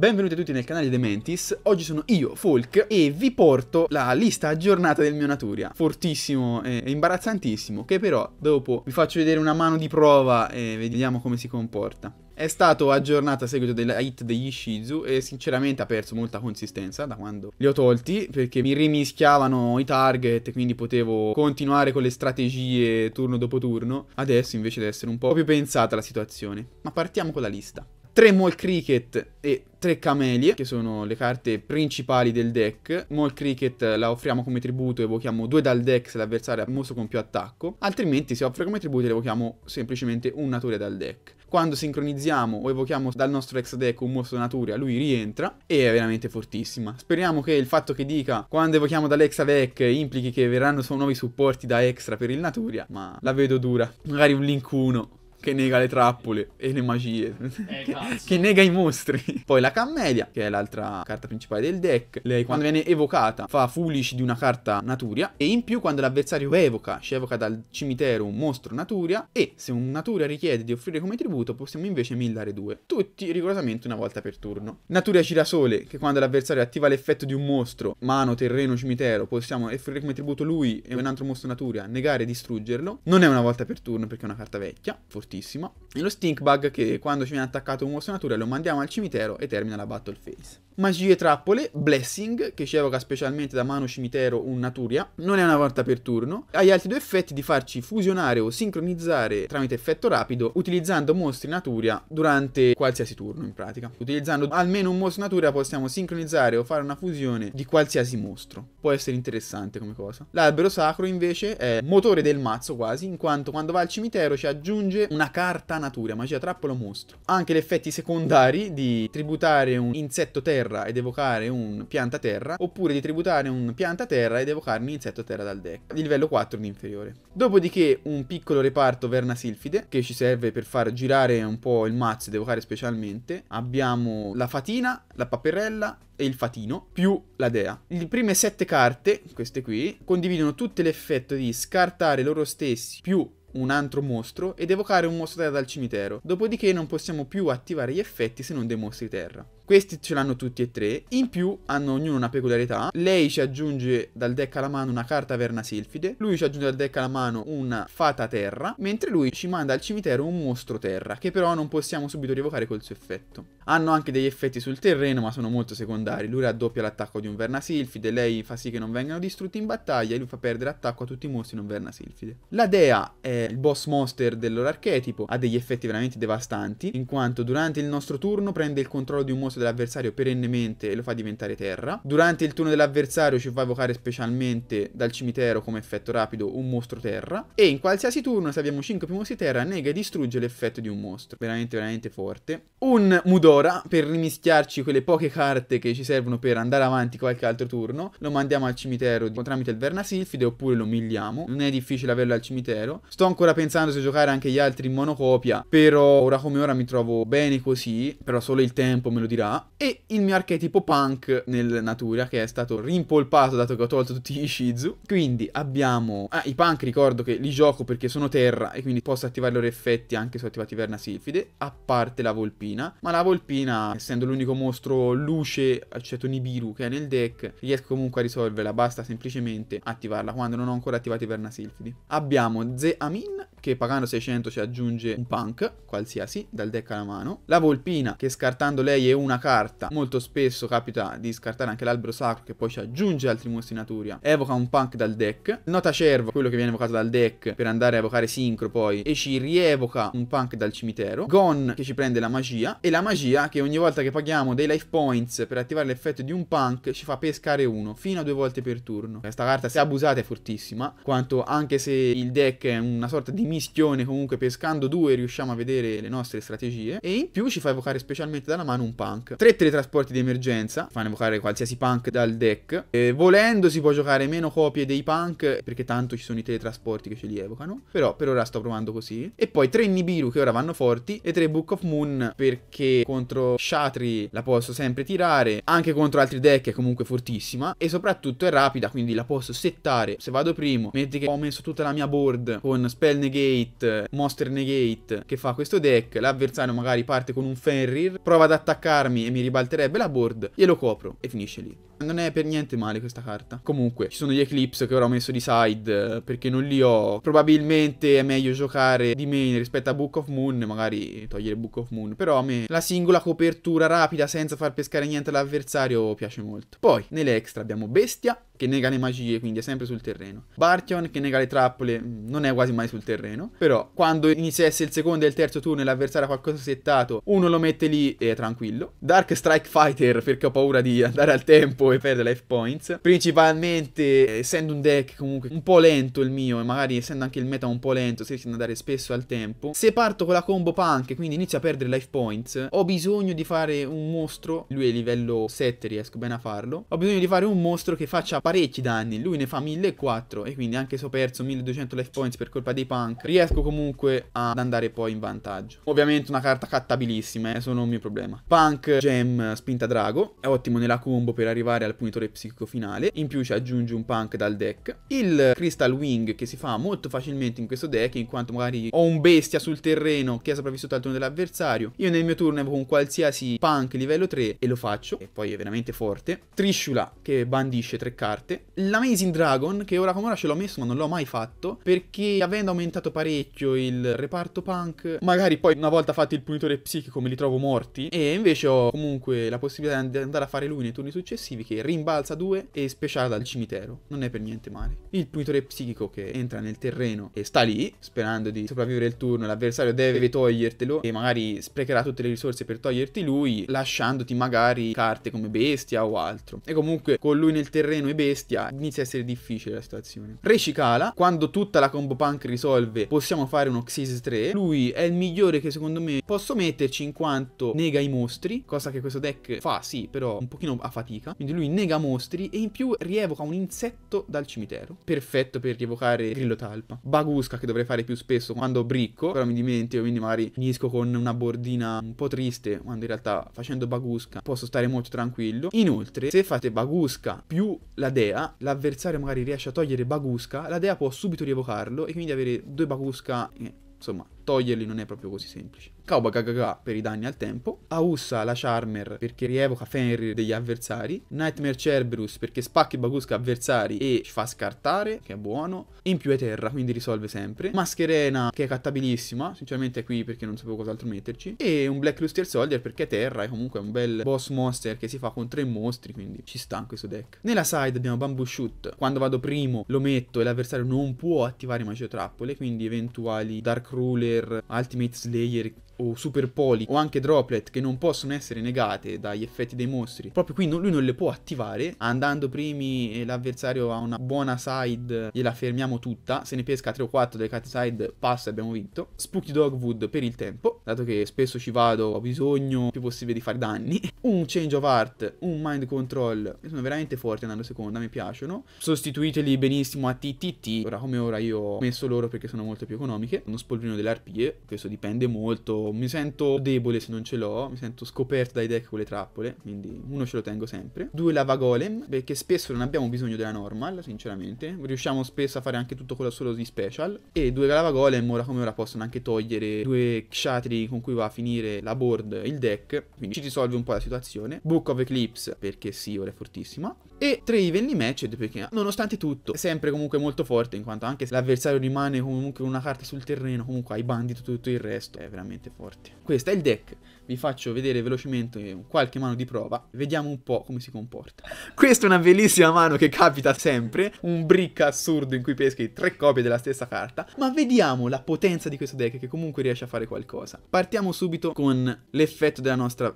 Benvenuti a tutti nel canale Dementis, oggi sono io, Folk, e vi porto la lista aggiornata del mio Naturia, fortissimo e imbarazzantissimo, che però dopo vi faccio vedere una mano di prova e vediamo come si comporta. È stato aggiornato a seguito della hit degli Shizu e sinceramente ha perso molta consistenza da quando li ho tolti perché mi rimischiavano i target quindi potevo continuare con le strategie turno dopo turno. Adesso invece deve essere un po' più pensata la situazione. Ma partiamo con la lista. 3 Mall Cricket e tre camelie, che sono le carte principali del deck. Mall Cricket la offriamo come tributo, evochiamo due dal deck se l'avversario ha mostro con più attacco, altrimenti se offre come tributo le evochiamo semplicemente un natura dal deck quando sincronizziamo o evochiamo dal nostro ex deck un mostro natura, lui rientra e è veramente fortissima. Speriamo che il fatto che dica quando evochiamo dall'exa deck implichi che verranno su nuovi supporti da extra per il natura, ma la vedo dura. Magari un Link 1 che nega le trappole e le magie. Eh, che, che, nega i mostri. Poi la Cammelia, che è l'altra carta principale del deck. Lei quando viene evocata fa foolish di una carta Naturia. E in più quando l'avversario evoca, ci evoca dal cimitero un mostro Naturia. E se un Naturia richiede di offrire come tributo, possiamo invece millare due. Tutti rigorosamente una volta per turno. Naturia Girasole, che quando l'avversario attiva l'effetto di un mostro, mano, terreno, cimitero, possiamo offrire come tributo lui e un altro mostro Naturia, negare e distruggerlo. Non è una volta per turno perché è una carta vecchia, forse fortissima. E lo stink bug che quando ci viene attaccato un mostro natura lo mandiamo al cimitero e termina la battle phase. Magie trappole, Blessing, che ci evoca specialmente da mano cimitero un Naturia, non è una volta per turno, ha gli altri due effetti di farci fusionare o sincronizzare tramite effetto rapido utilizzando mostri Naturia durante qualsiasi turno in pratica. Utilizzando almeno un mostro Naturia possiamo sincronizzare o fare una fusione di qualsiasi mostro, può essere interessante come cosa. L'albero sacro invece è motore del mazzo quasi, in quanto quando va al cimitero ci aggiunge un una carta natura, magia trappola mostro. Anche gli effetti secondari di tributare un insetto terra ed evocare un pianta terra, oppure di tributare un pianta terra ed evocare un insetto terra dal deck, di livello 4 ed inferiore. Dopodiché un piccolo reparto Verna Silfide, che ci serve per far girare un po' il mazzo ed evocare specialmente. Abbiamo la fatina, la paperella e il fatino, più la dea. Le prime sette carte, queste qui, condividono tutte l'effetto di scartare loro stessi più un altro mostro ed evocare un mostro terra dal cimitero, dopodiché non possiamo più attivare gli effetti se non dei mostri terra. Questi ce l'hanno tutti e tre. In più hanno ognuno una peculiarità. Lei ci aggiunge dal deck alla mano una carta verna silfide. Lui ci aggiunge dal deck alla mano una fata terra. Mentre lui ci manda al cimitero un mostro terra. Che però non possiamo subito rievocare col suo effetto. Hanno anche degli effetti sul terreno ma sono molto secondari. Lui raddoppia l'attacco di un verna silfide. Lei fa sì che non vengano distrutti in battaglia. E lui fa perdere attacco a tutti i mostri in un verna silfide. La dea è il boss monster del loro archetipo. Ha degli effetti veramente devastanti. In quanto durante il nostro turno prende il controllo di un mostro dell'avversario perennemente e lo fa diventare terra. Durante il turno dell'avversario ci fa evocare specialmente dal cimitero come effetto rapido un mostro terra. E in qualsiasi turno, se abbiamo 5 più mostri terra, nega e distrugge l'effetto di un mostro. Veramente, veramente forte. Un Mudora per rimischiarci quelle poche carte che ci servono per andare avanti qualche altro turno. Lo mandiamo al cimitero tramite il Verna Silfide oppure lo milliamo. Non è difficile averlo al cimitero. Sto ancora pensando se giocare anche gli altri in monocopia. Però ora come ora mi trovo bene così. Però solo il tempo me lo dirà uscirà e il mio archetipo punk nel Natura che è stato rimpolpato dato che ho tolto tutti gli Shizu. Quindi abbiamo... Ah, i punk ricordo che li gioco perché sono terra e quindi posso attivare i loro effetti anche se ho attivato Verna Silfide, a parte la Volpina. Ma la Volpina, essendo l'unico mostro luce, eccetto Nibiru, che è nel deck, riesco comunque a risolverla, basta semplicemente attivarla quando non ho ancora attivato i Verna Silfidi. Abbiamo Ze Amin che pagando 600 ci aggiunge un punk, qualsiasi, dal deck alla mano. La Volpina, che scartando lei e una carta, molto spesso capita di scartare anche l'albero sacro, che poi ci aggiunge altri mostri naturia, evoca un punk dal deck. Nota Cervo, quello che viene evocato dal deck per andare a evocare Sincro poi, e ci rievoca un punk dal cimitero. Gon, che ci prende la magia, e la magia che ogni volta che paghiamo dei life points per attivare l'effetto di un punk ci fa pescare uno, fino a due volte per turno. Questa carta, se abusata, è fortissima, quanto anche se il deck è una sorta di mischione comunque pescando due riusciamo a vedere le nostre strategie e in più ci fa evocare specialmente dalla mano un punk. Tre teletrasporti di emergenza, fanno evocare qualsiasi punk dal deck. E volendo si può giocare meno copie dei punk perché tanto ci sono i teletrasporti che ce li evocano, però per ora sto provando così. E poi tre Nibiru che ora vanno forti e tre Book of Moon perché contro Shatri la posso sempre tirare, anche contro altri deck è comunque fortissima e soprattutto è rapida quindi la posso settare se vado primo, mentre che ho messo tutta la mia board con Spell Negate negate, monster negate che fa questo deck, l'avversario magari parte con un Fenrir, prova ad attaccarmi e mi ribalterebbe la board, glielo copro e finisce lì. Non è per niente male questa carta. Comunque, ci sono gli Eclipse che ora ho messo di side eh, perché non li ho. Probabilmente è meglio giocare di main rispetto a Book of Moon, magari togliere Book of Moon. Però a me la singola copertura rapida senza far pescare niente all'avversario piace molto. Poi, nelle extra abbiamo Bestia, che nega le magie, quindi è sempre sul terreno. Bartion, che nega le trappole, mm, non è quasi mai sul terreno. Però, quando iniziasse il secondo e il terzo turno e l'avversario ha qualcosa settato, uno lo mette lì e è tranquillo. Dark Strike Fighter, perché ho paura di andare al tempo poi perde life points. Principalmente, essendo un deck comunque un po' lento il mio, e magari essendo anche il meta un po' lento, si riesce ad andare spesso al tempo. Se parto con la combo punk, quindi inizio a perdere life points, ho bisogno di fare un mostro. Lui è livello 7, riesco bene a farlo. Ho bisogno di fare un mostro che faccia parecchi danni. Lui ne fa 1004, e quindi anche se ho perso 1200 life points per colpa dei punk, riesco comunque ad andare poi in vantaggio. Ovviamente una carta cattabilissima, eh, sono un mio problema. Punk, gem, spinta drago, è ottimo nella combo per arrivare dare al punitore psichico finale, in più ci aggiunge un punk dal deck. Il Crystal Wing che si fa molto facilmente in questo deck in quanto magari ho un bestia sul terreno che è sopravvissuto al turno dell'avversario, io nel mio turno evoco un qualsiasi punk livello 3 e lo faccio, e poi è veramente forte. Trishula che bandisce tre carte, l'Amazing Dragon che ora come ora ce l'ho messo ma non l'ho mai fatto perché avendo aumentato parecchio il reparto punk magari poi una volta fatto il punitore psichico me li trovo morti e invece ho comunque la possibilità di andare a fare lui nei turni successivi che rimbalza 2 e speciale dal cimitero. Non è per niente male. Il punitore psichico che entra nel terreno e sta lì, sperando di sopravvivere il turno, l'avversario deve togliertelo e magari sprecherà tutte le risorse per toglierti lui, lasciandoti magari carte come bestia o altro. E comunque con lui nel terreno e bestia inizia a essere difficile la situazione. Recicala, quando tutta la combo punk risolve possiamo fare uno Xyz 3. Lui è il migliore che secondo me posso metterci in quanto nega i mostri, cosa che questo deck fa sì, però un pochino a fatica. Quindi quindi lui nega mostri e in più rievoca un insetto dal cimitero. Perfetto per rievocare Grillo Talpa. Bagusca che dovrei fare più spesso quando bricco, però mi dimentico, quindi magari finisco con una bordina un po' triste, quando in realtà facendo Bagusca posso stare molto tranquillo. Inoltre, se fate Bagusca più la dea, l'avversario magari riesce a togliere Bagusca, la dea può subito rievocarlo e quindi avere due Bagusca, eh, insomma, toglierli non è proprio così semplice. Kaoba Gagaga per i danni al tempo, Aussa la Charmer perché rievoca Fenrir degli avversari, Nightmare Cerberus perché spacca i Bagusca avversari e fa scartare, che è buono, in più è terra, quindi risolve sempre, Mascherena che è cattabilissima, sinceramente è qui perché non sapevo cos'altro metterci, e un Black Luster Soldier perché è terra e comunque è un bel boss monster che si fa con tre mostri, quindi ci sta in questo deck. Nella side abbiamo Bamboo Shoot, quando vado primo lo metto e l'avversario non può attivare magie trappole, quindi eventuali Dark Ruler per Ultimate Slayer o superpoli o anche droplet che non possono essere negate dagli effetti dei mostri, proprio qui lui non le può attivare, andando primi e l'avversario ha una buona side, gliela fermiamo tutta, se ne pesca 3 o 4 delle carte side passa e abbiamo vinto. Spooky Dogwood per il tempo, dato che spesso ci vado ho bisogno più possibile di fare danni, un Change of Art, un Mind Control, sono veramente forti andando seconda, mi piacciono, sostituiteli benissimo a TTT, ora come ora io ho messo loro perché sono molto più economiche, uno spolverino delle arpie, questo dipende molto mi sento debole se non ce l'ho, mi sento scoperto dai deck con le trappole, quindi uno ce lo tengo sempre. Due lava golem, perché spesso non abbiamo bisogno della normal, sinceramente, riusciamo spesso a fare anche tutto quello solo di special. E due lava golem, ora come ora, possono anche togliere due kshatri con cui va a finire la board il deck, quindi ci risolve un po' la situazione. Book of Eclipse, perché sì, ora è fortissima. E Trey venne matched perché nonostante tutto è sempre comunque molto forte in quanto anche se l'avversario rimane comunque una carta sul terreno comunque hai bandito tutto il resto è veramente forte. Questo è il deck, vi faccio vedere velocemente qualche mano di prova, vediamo un po' come si comporta. Questa è una bellissima mano che capita sempre, un brick assurdo in cui peschi tre copie della stessa carta, ma vediamo la potenza di questo deck che comunque riesce a fare qualcosa. Partiamo subito con l'effetto della nostra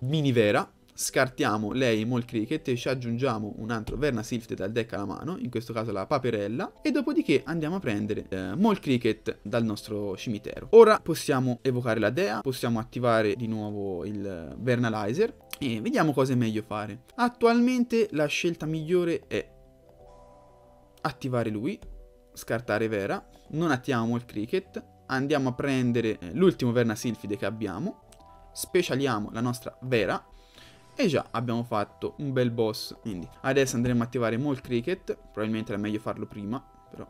mini vera, scartiamo lei e Mol Cricket e ci aggiungiamo un altro Verna Silft dal deck alla mano, in questo caso la Paperella, e dopodiché andiamo a prendere eh, Mol Cricket dal nostro cimitero. Ora possiamo evocare la Dea, possiamo attivare di nuovo il Vernalizer e vediamo cosa è meglio fare. Attualmente la scelta migliore è attivare lui, scartare Vera, non attiviamo il Cricket, andiamo a prendere eh, l'ultimo Verna Silfide che abbiamo, specialiamo la nostra Vera e già abbiamo fatto un bel boss. Quindi adesso andremo a attivare Mall Cricket. Probabilmente era meglio farlo prima, però.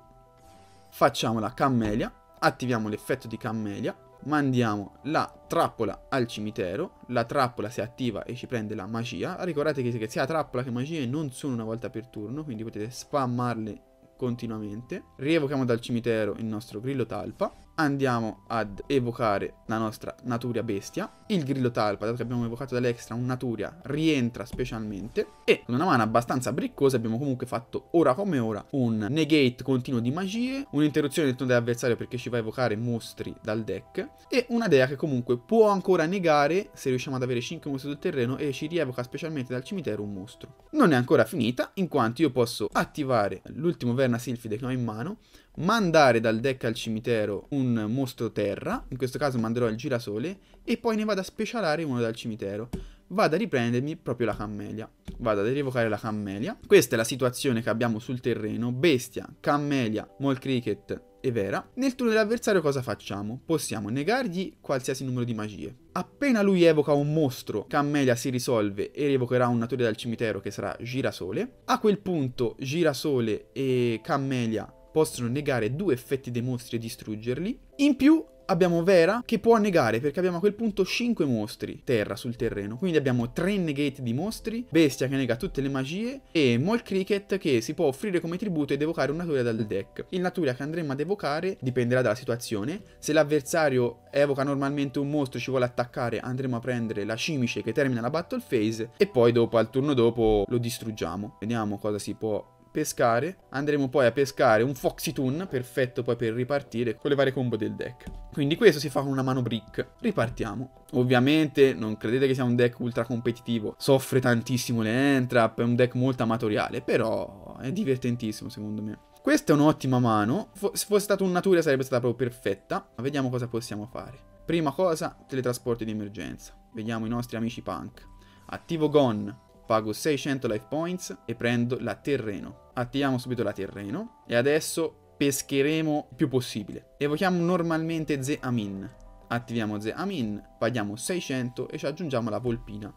Facciamo la Cammelia. Attiviamo l'effetto di Cammelia. Mandiamo la trappola al cimitero. La trappola si attiva e ci prende la magia. Ricordate che sia trappola che magie non sono una volta per turno, quindi potete spammarle continuamente. Rievochiamo dal cimitero il nostro grillo talpa andiamo ad evocare la nostra Naturia Bestia. Il Grillo Talpa, dato che abbiamo evocato dall'extra un Naturia, rientra specialmente. E con una mano abbastanza briccosa abbiamo comunque fatto, ora come ora, un negate continuo di magie, un'interruzione del turno dell'avversario perché ci va a evocare mostri dal deck, e una dea che comunque può ancora negare, se riusciamo ad avere 5 mostri sul terreno, e ci rievoca specialmente dal cimitero un mostro. Non è ancora finita, in quanto io posso attivare l'ultimo Verna Silfide che ho in mano, mandare dal deck al cimitero un mostro terra, in questo caso manderò il girasole, e poi ne vado a specialare uno dal cimitero. Vado a riprendermi proprio la cammelia. Vado ad rievocare la cammelia. Questa è la situazione che abbiamo sul terreno. Bestia, cammelia, mall cricket e vera. Nel turno dell'avversario cosa facciamo? Possiamo negargli qualsiasi numero di magie. Appena lui evoca un mostro, Cammelia si risolve e rievocherà un natore dal cimitero che sarà Girasole. A quel punto Girasole e Cammelia possono negare due effetti dei mostri e distruggerli. In più abbiamo Vera che può negare perché abbiamo a quel punto 5 mostri terra sul terreno. Quindi abbiamo 3 negate di mostri, Bestia che nega tutte le magie e Mol Cricket che si può offrire come tributo ed evocare una Natura dal deck. Il Natura che andremo ad evocare dipenderà dalla situazione. Se l'avversario evoca normalmente un mostro e ci vuole attaccare andremo a prendere la Cimice che termina la battle phase e poi dopo al turno dopo lo distruggiamo. Vediamo cosa si può pescare. Andremo poi a pescare un Foxy Toon, perfetto poi per ripartire con le varie combo del deck. Quindi questo si fa con una mano brick. Ripartiamo. Ovviamente non credete che sia un deck ultra competitivo, soffre tantissimo le entrap, è un deck molto amatoriale, però è divertentissimo secondo me. Questa è un'ottima mano, F se fosse stato un natura sarebbe stata proprio perfetta, ma vediamo cosa possiamo fare. Prima cosa, teletrasporti di emergenza. Vediamo i nostri amici punk. Attivo Gon, pago 600 life points e prendo la terreno attiviamo subito la terreno e adesso pescheremo il più possibile. Evochiamo normalmente Ze Amin. Attiviamo Ze Amin, paghiamo 600 e ci aggiungiamo la polpina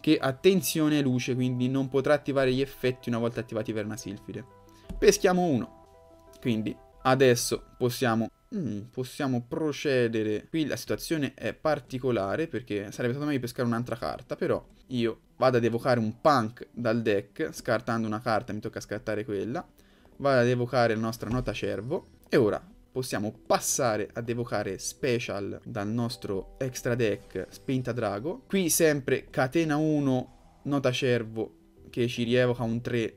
che attenzione luce, quindi non potrà attivare gli effetti una volta attivati Verna Silfide. Peschiamo uno. Quindi adesso possiamo, mm, possiamo procedere. Qui la situazione è particolare perché sarebbe stato meglio pescare un'altra carta, però io Vado ad evocare un punk dal deck, scartando una carta mi tocca scartare quella. Vado ad evocare la nostra nota cervo. E ora possiamo passare ad evocare special dal nostro extra deck spinta drago. Qui sempre catena 1, nota cervo che ci rievoca un 3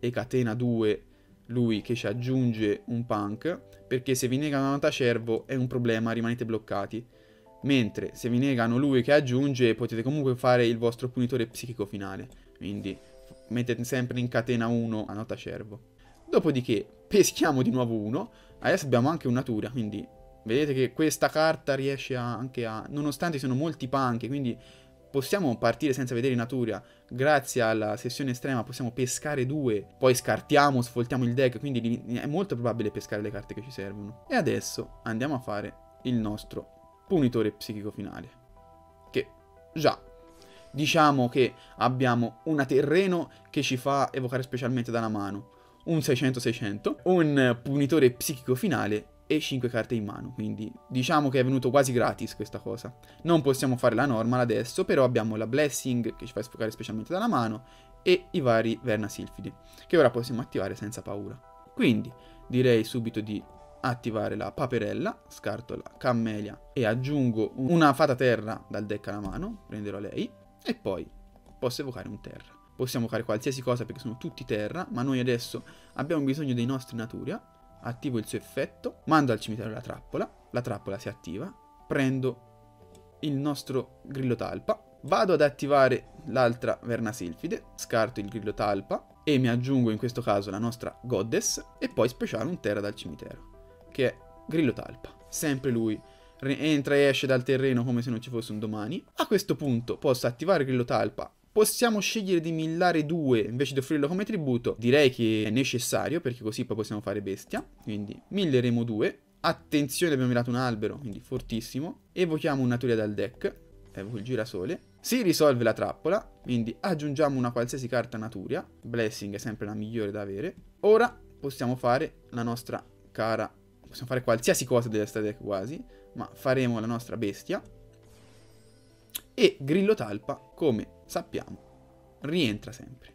e catena 2 lui che ci aggiunge un punk perché se vi nega una nota cervo è un problema, rimanete bloccati. Mentre se vi negano lui che aggiunge potete comunque fare il vostro punitore psichico finale. Quindi mettete sempre in catena uno a nota cervo. Dopodiché peschiamo di nuovo uno. Adesso abbiamo anche un natura, quindi vedete che questa carta riesce a, anche a... Nonostante sono molti panche, quindi possiamo partire senza vedere in natura. Grazie alla sessione estrema possiamo pescare due, poi scartiamo, sfoltiamo il deck, quindi è molto probabile pescare le carte che ci servono. E adesso andiamo a fare il nostro punitore psichico finale. Che già diciamo che abbiamo una terreno che ci fa evocare specialmente dalla mano, un 600-600, un punitore psichico finale e 5 carte in mano, quindi diciamo che è venuto quasi gratis questa cosa. Non possiamo fare la normal adesso, però abbiamo la Blessing che ci fa sfocare specialmente dalla mano e i vari Verna Silfidi, che ora possiamo attivare senza paura. Quindi direi subito di attivare la paperella, scarto la cammelia e aggiungo una fata terra dal deck alla mano, prenderò lei, e poi posso evocare un terra. Possiamo evocare qualsiasi cosa perché sono tutti terra, ma noi adesso abbiamo bisogno dei nostri natura, attivo il suo effetto, mando al cimitero la trappola, la trappola si attiva, prendo il nostro grillo talpa, vado ad attivare l'altra verna silfide, scarto il grillo talpa e mi aggiungo in questo caso la nostra goddess e poi speciale un terra dal cimitero che è Grillo Talpa. Sempre lui. Entra e esce dal terreno come se non ci fosse un domani. A questo punto posso attivare Grillo Talpa possiamo scegliere di millare due invece di offrirlo come tributo, direi che è necessario perché così poi possiamo fare bestia, quindi milleremo due, attenzione abbiamo mirato un albero, quindi fortissimo, evochiamo un natura dal deck, evoco il girasole, si risolve la trappola, quindi aggiungiamo una qualsiasi carta natura, blessing è sempre la migliore da avere, ora possiamo fare la nostra cara possiamo fare qualsiasi cosa della star deck quasi, ma faremo la nostra bestia. E Grillo Talpa, come sappiamo, rientra sempre.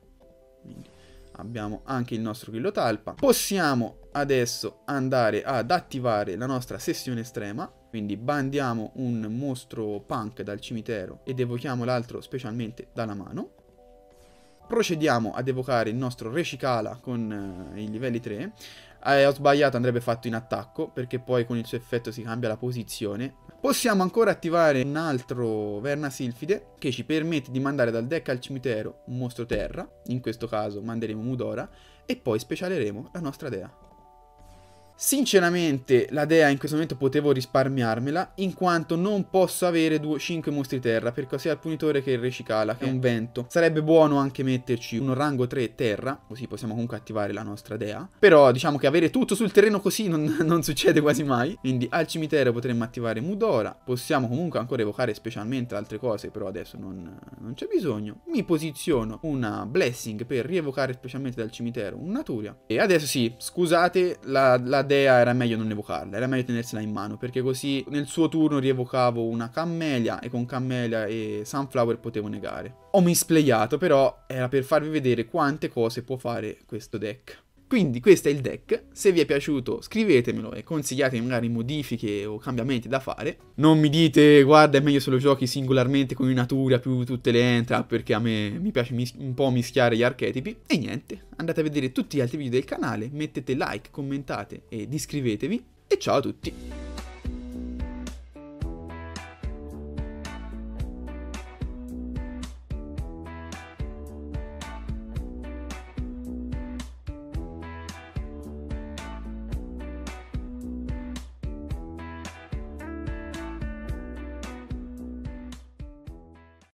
Quindi abbiamo anche il nostro Grillo Talpa. Possiamo adesso andare ad attivare la nostra sessione estrema, quindi bandiamo un mostro punk dal cimitero ed evochiamo l'altro specialmente dalla mano. Procediamo ad evocare il nostro Recicala con eh, i livelli 3. Eh, ho sbagliato, andrebbe fatto in attacco, perché poi con il suo effetto si cambia la posizione. Possiamo ancora attivare un altro Verna Silfide, che ci permette di mandare dal deck al cimitero un mostro terra, in questo caso manderemo Mudora, e poi specialeremo la nostra dea. Sinceramente la dea in questo momento potevo risparmiarmela in quanto non posso avere 5 mostri terra perché sia il punitore che il recicala che è un eh. vento. Sarebbe buono anche metterci un rango 3 terra così possiamo comunque attivare la nostra dea. Però diciamo che avere tutto sul terreno così non, non succede quasi mai. Quindi al cimitero potremmo attivare Mudora. Possiamo comunque ancora evocare specialmente altre cose però adesso non, non c'è bisogno. Mi posiziono una blessing per rievocare specialmente dal cimitero un Naturia. E adesso sì scusate la, la dea Dea era meglio non evocarla, era meglio tenersela in mano, perché così nel suo turno rievocavo una Cammelia e con Cammelia e Sunflower potevo negare. Ho misplayato, però era per farvi vedere quante cose può fare questo deck. Quindi questo è il deck, se vi è piaciuto scrivetemelo e consigliatemi magari modifiche o cambiamenti da fare. Non mi dite guarda è meglio se lo giochi singolarmente con una natura più tutte le entra perché a me mi piace mis- un po' mischiare gli archetipi. E niente, andate a vedere tutti gli altri video del canale, mettete like, commentate e iscrivetevi e ciao a tutti!